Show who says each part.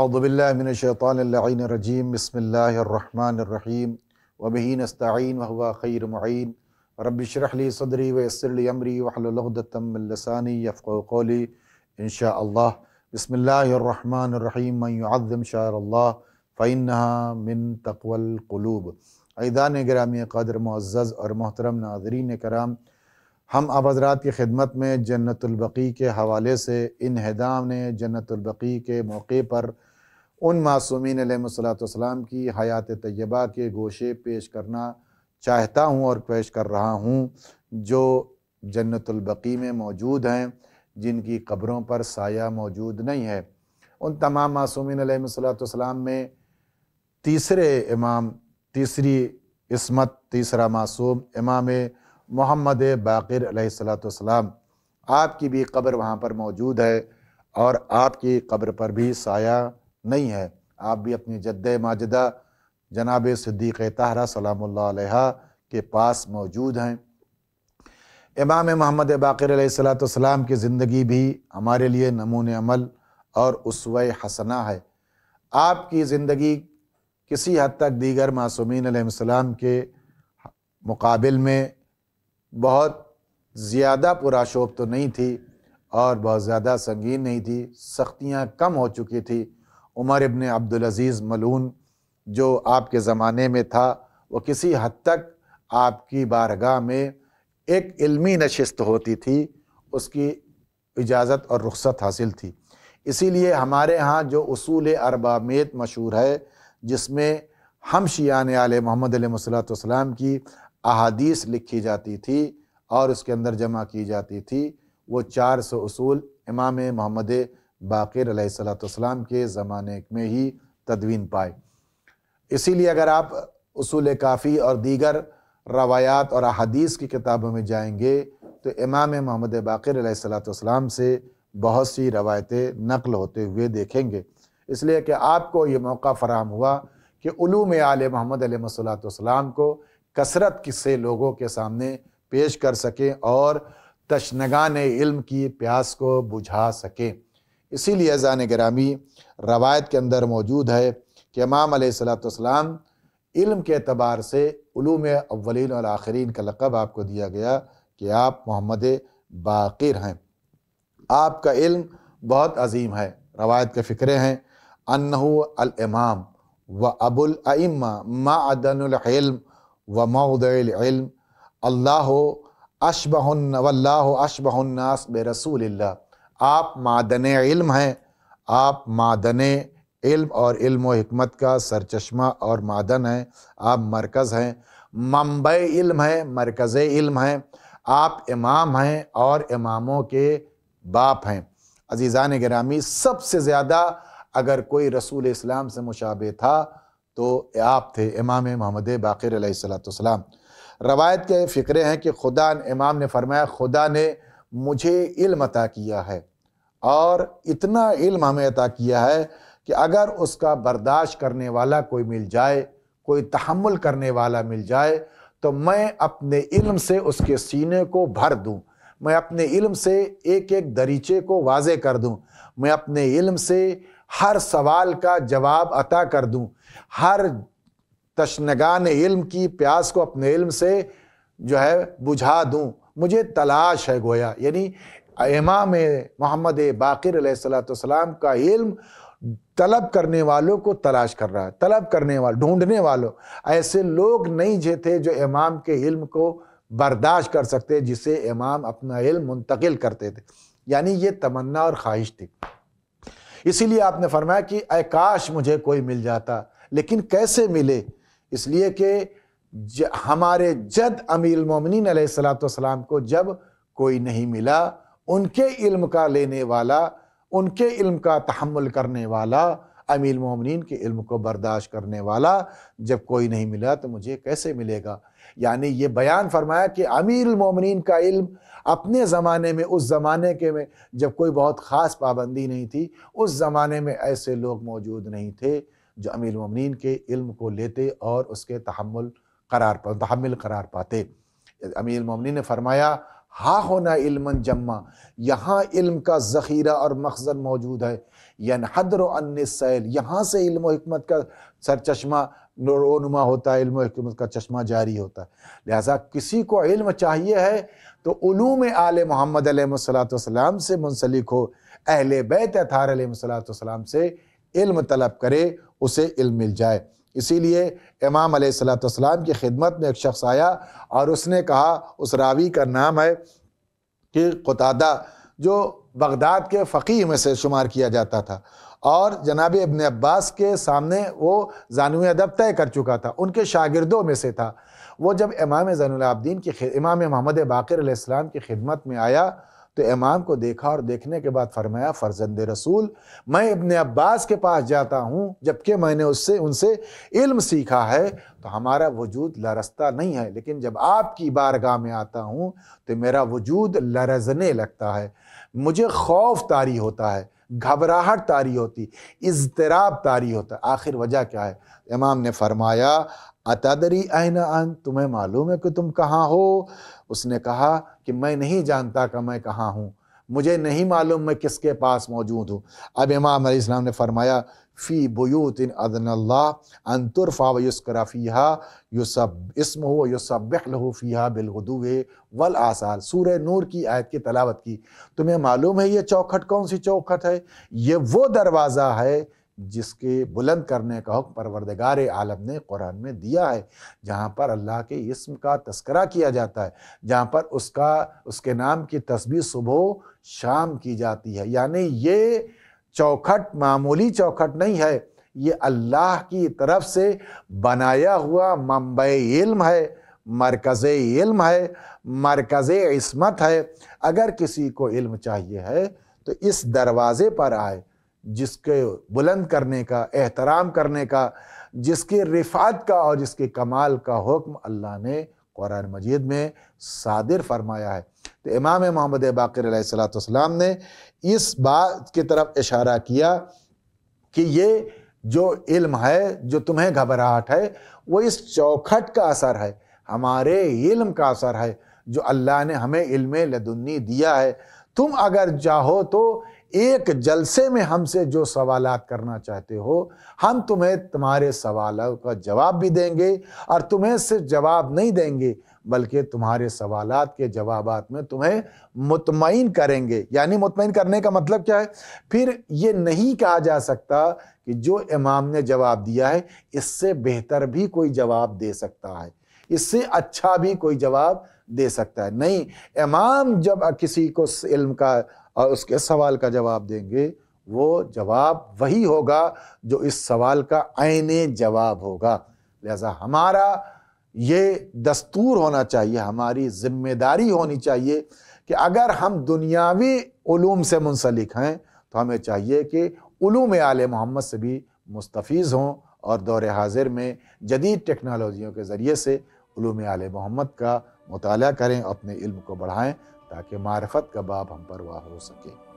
Speaker 1: اعوذ باللہ من الشیطان اللعین الرجیم بسم اللہ الرحمن الرحیم خیر استعین رب شرح لی صدری لی امری وِس العمری من لسانی یفق ولی انشاء اللہ بسم اللہ الرحمن الرحیم من شاء اللہ فإنها من تقوى القلوب ایدان گرامی قدر معزز اور محترم ناظرین کرام ہم آپ حضرات کی خدمت میں جنت البقیع کے حوالے سے انہدام نے جنت البقیع کے موقع پر ان معصومین علیہ صلاۃ وسلام کی حیات طیبہ کے گوشے پیش کرنا چاہتا ہوں اور پیش کر رہا ہوں جو جنت البقی میں موجود ہیں جن کی قبروں پر سایہ موجود نہیں ہے ان تمام معصومین علیہ صلاۃ والسلام میں تیسرے امام تیسری عصمت تیسرا معصوم امام محمد باقر علیہ صلاۃ وسلام آپ کی بھی قبر وہاں پر موجود ہے اور آپ کی قبر پر بھی سایہ نہیں ہے آپ بھی اپنی جد ماجدہ جناب صدیق طاہرہ سلام اللہ علیہ کے پاس موجود ہیں امام محمد باقر علیہ السلاۃ والسلام کی زندگی بھی ہمارے لیے نمون عمل اور اسوہ حسنہ ہے آپ کی زندگی کسی حد تک دیگر معصومین علیہ السلام کے مقابل میں بہت زیادہ پورا شوب تو نہیں تھی اور بہت زیادہ سنگین نہیں تھی سختیاں کم ہو چکی تھیں عمر ابن عبدالعزیز ملون جو آپ کے زمانے میں تھا وہ کسی حد تک آپ کی بارگاہ میں ایک علمی نشست ہوتی تھی اس کی اجازت اور رخصت حاصل تھی اسی لیے ہمارے ہاں جو اصول اربامیت مشہور ہے جس میں ہم شیان علیہ محمد علیہ و صلاۃ والسلام کی احادیث لکھی جاتی تھی اور اس کے اندر جمع کی جاتی تھی وہ چار سو اصول امام محمد باقر علیہ صلاۃ السلام کے زمانے میں ہی تدوین پائے اسی لیے اگر آپ اصول کافی اور دیگر روایات اور احادیث کی کتابوں میں جائیں گے تو امام محمد باقر علیہ صلاۃ السلام سے بہت سی روایتیں نقل ہوتے ہوئے دیکھیں گے اس لیے کہ آپ کو یہ موقع فراہم ہوا کہ علوم آل محمد علیہ صلاۃ والسلام کو کثرت سے لوگوں کے سامنے پیش کر سکیں اور تشنگان علم کی پیاس کو بجھا سکیں اسی لیے اذان گرامی روایت کے اندر موجود ہے کہ امام علیہ والسلام علم کے اعتبار سے علوم اولین اور آخرین کا لقب آپ کو دیا گیا کہ آپ محمد باقر ہیں آپ کا علم بہت عظیم ہے روایت کے فکرے ہیں انہو الامام و ابوال العلم و العلم اللہ اشبََ اللہ اشبہ الناس ب رسول اللہ آپ معدن علم ہیں آپ معدن علم اور علم و حکمت کا سرچشمہ اور معدن ہیں آپ مرکز ہیں منبع علم ہیں مرکز علم ہیں آپ امام ہیں اور اماموں کے باپ ہیں عزیزان گرامی سب سے زیادہ اگر کوئی رسول اسلام سے مشابہ تھا تو آپ تھے امام محمد باقر علیہ السلات والسلام السلام روایت کے فکرے ہیں کہ خدا امام نے فرمایا خدا نے مجھے علم عطا کیا ہے اور اتنا علم ہمیں عطا کیا ہے کہ اگر اس کا برداشت کرنے والا کوئی مل جائے کوئی تحمل کرنے والا مل جائے تو میں اپنے علم سے اس کے سینے کو بھر دوں میں اپنے علم سے ایک ایک دریچے کو واضح کر دوں میں اپنے علم سے ہر سوال کا جواب عطا کر دوں ہر تشنگان علم کی پیاس کو اپنے علم سے جو ہے بجھا دوں مجھے تلاش ہے گویا یعنی امام محمد باقر علیہ والسلام کا علم طلب کرنے والوں کو تلاش کر رہا ہے طلب کرنے والوں ڈھونڈنے والوں ایسے لوگ نہیں تھے جو امام کے علم کو برداشت کر سکتے جسے امام اپنا علم منتقل کرتے تھے یعنی یہ تمنا اور خواہش تھی اسی لیے آپ نے فرمایا کہ اے کاش مجھے کوئی مل جاتا لیکن کیسے ملے اس لیے کہ ہمارے جد امیر المومنین علیہ السلّۃ السلام کو جب کوئی نہیں ملا ان کے علم کا لینے والا ان کے علم کا تحمل کرنے والا امیر مومنین کے علم کو برداشت کرنے والا جب کوئی نہیں ملا تو مجھے کیسے ملے گا یعنی یہ بیان فرمایا کہ امیر المومنین کا علم اپنے زمانے میں اس زمانے کے میں جب کوئی بہت خاص پابندی نہیں تھی اس زمانے میں ایسے لوگ موجود نہیں تھے جو امیر المومنین کے علم کو لیتے اور اس کے تحمل قرار تحمل قرار پاتے امیر المومنین نے فرمایا ہا ہونا علم جمع یہاں علم کا ذخیرہ اور مخزن موجود ہے یعنی حدر و سیل یہاں سے علم و حکمت کا سر چشمہ رونما ہوتا ہے علم و حکمت کا چشمہ جاری ہوتا ہے لہٰذا کسی کو علم چاہیے ہے تو علوم آل محمد علیہ الصلاۃۃ والسلام سے منسلک ہو اہل بیت اطہار علیہ صلاحۃ السلام سے علم طلب کرے اسے علم مل جائے اسی لیے امام علیہ السلات والسلام السلام کی خدمت میں ایک شخص آیا اور اس نے کہا اس راوی کا نام ہے کہ قطادہ جو بغداد کے فقیر میں سے شمار کیا جاتا تھا اور جناب ابن عباس کے سامنے وہ ضانو ادب طے کر چکا تھا ان کے شاگردوں میں سے تھا وہ جب امام زین العابدین کی کی امام محمد باقر علیہ السلام کی خدمت میں آیا تو امام کو دیکھا اور دیکھنے کے بعد فرمایا فرزند رسول میں ابن عباس کے پاس جاتا ہوں جبکہ میں نے اس سے ان سے علم سیکھا ہے تو ہمارا وجود لرستہ نہیں ہے لیکن جب آپ کی بارگاہ میں آتا ہوں تو میرا وجود لرزنے لگتا ہے مجھے خوف تاری ہوتا ہے گھبراہٹ تاری ہوتی اضطراب تاری ہوتا آخر وجہ کیا ہے امام نے فرمایا اتدری این ان تمہیں معلوم ہے کہ تم کہاں ہو اس نے کہا کہ میں نہیں جانتا کہ میں کہاں ہوں مجھے نہیں معلوم میں کس کے پاس موجود ہوں اب امام علیہ السلام نے فرمایا فی فا وسکرا فی ہا یوسف اسم ہو یوسف بخل فی لہو فیہا ول آثار سورہ نور کی آیت کی تلاوت کی تمہیں معلوم ہے یہ چوکھٹ کون سی چوکھٹ ہے یہ وہ دروازہ ہے جس کے بلند کرنے کا پروردگار عالم نے قرآن میں دیا ہے جہاں پر اللہ کے اسم کا تذکرہ کیا جاتا ہے جہاں پر اس کا اس کے نام کی تسبیح صبح شام کی جاتی ہے یعنی یہ چوکھٹ معمولی چوکھٹ نہیں ہے یہ اللہ کی طرف سے بنایا ہوا منبع علم ہے مرکز علم ہے مرکز عصمت ہے اگر کسی کو علم چاہیے ہے تو اس دروازے پر آئے جس کے بلند کرنے کا احترام کرنے کا جس کے رفات کا اور جس کے کمال کا حکم اللہ نے قرآن مجید میں صادر فرمایا ہے تو امام محمد باقر علیہ السلات نے اس بات کی طرف اشارہ کیا کہ یہ جو علم ہے جو تمہیں گھبراہٹ ہے وہ اس چوکھٹ کا اثر ہے ہمارے علم کا اثر ہے جو اللہ نے ہمیں علم لدنی دیا ہے تم اگر چاہو تو ایک جلسے میں ہم سے جو سوالات کرنا چاہتے ہو ہم تمہیں تمہارے سوالوں کا جواب بھی دیں گے اور تمہیں صرف جواب نہیں دیں گے بلکہ تمہارے سوالات کے جوابات میں تمہیں مطمئن کریں گے یعنی مطمئن کرنے کا مطلب کیا ہے پھر یہ نہیں کہا جا سکتا کہ جو امام نے جواب دیا ہے اس سے بہتر بھی کوئی جواب دے سکتا ہے اس سے اچھا بھی کوئی جواب دے سکتا ہے نہیں امام جب کسی کو اس علم کا اور اس کے سوال کا جواب دیں گے وہ جواب وہی ہوگا جو اس سوال کا عین جواب ہوگا لہذا ہمارا یہ دستور ہونا چاہیے ہماری ذمہ داری ہونی چاہیے کہ اگر ہم دنیاوی علوم سے منسلک ہیں تو ہمیں چاہیے کہ علوم آل محمد سے بھی مستفیض ہوں اور دور حاضر میں جدید ٹیکنالوجیوں کے ذریعے سے علوم آل محمد کا مطالعہ کریں اپنے علم کو بڑھائیں تاکہ معرفت کا باب ہم پر واہ ہو سکے